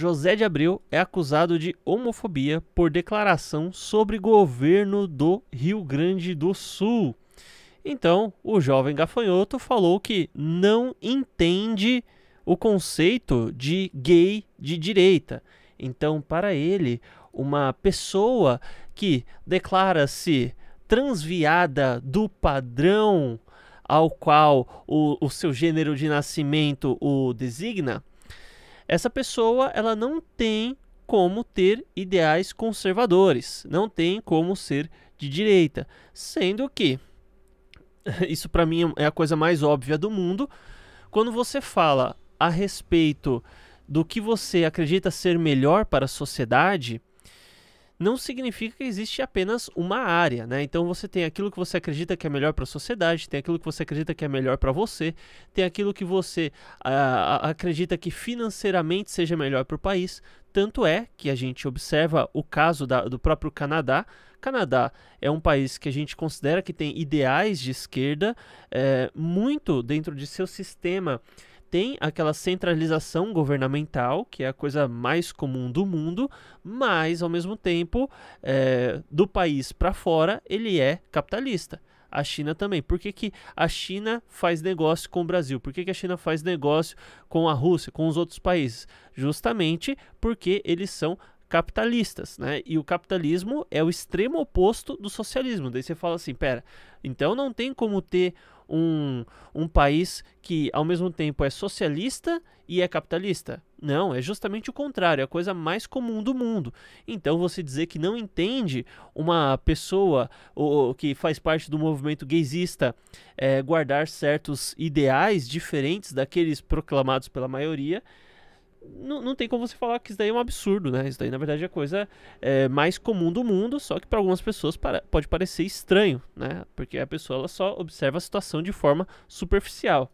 José de Abreu é acusado de homofobia por declaração sobre governo do Rio Grande do Sul. Então, o jovem gafanhoto falou que não entende o conceito de gay de direita. Então, para ele, uma pessoa que declara-se transviada do padrão ao qual o, o seu gênero de nascimento o designa essa pessoa ela não tem como ter ideais conservadores, não tem como ser de direita, sendo que isso para mim é a coisa mais óbvia do mundo. Quando você fala a respeito do que você acredita ser melhor para a sociedade, não significa que existe apenas uma área, né? Então você tem aquilo que você acredita que é melhor para a sociedade, tem aquilo que você acredita que é melhor para você, tem aquilo que você uh, acredita que financeiramente seja melhor para o país. Tanto é que a gente observa o caso da, do próprio Canadá. Canadá é um país que a gente considera que tem ideais de esquerda é, muito dentro de seu sistema tem aquela centralização governamental, que é a coisa mais comum do mundo, mas ao mesmo tempo, é, do país para fora, ele é capitalista. A China também. Por que, que a China faz negócio com o Brasil? Por que, que a China faz negócio com a Rússia, com os outros países? Justamente porque eles são capitalistas, né? E o capitalismo é o extremo oposto do socialismo. Daí você fala assim, pera, então não tem como ter um, um país que ao mesmo tempo é socialista e é capitalista. Não, é justamente o contrário, é a coisa mais comum do mundo. Então você dizer que não entende uma pessoa ou, que faz parte do movimento gaysista é, guardar certos ideais diferentes daqueles proclamados pela maioria não, não tem como você falar que isso daí é um absurdo, né? Isso daí, na verdade, é a coisa é, mais comum do mundo, só que para algumas pessoas para, pode parecer estranho, né? Porque a pessoa ela só observa a situação de forma superficial.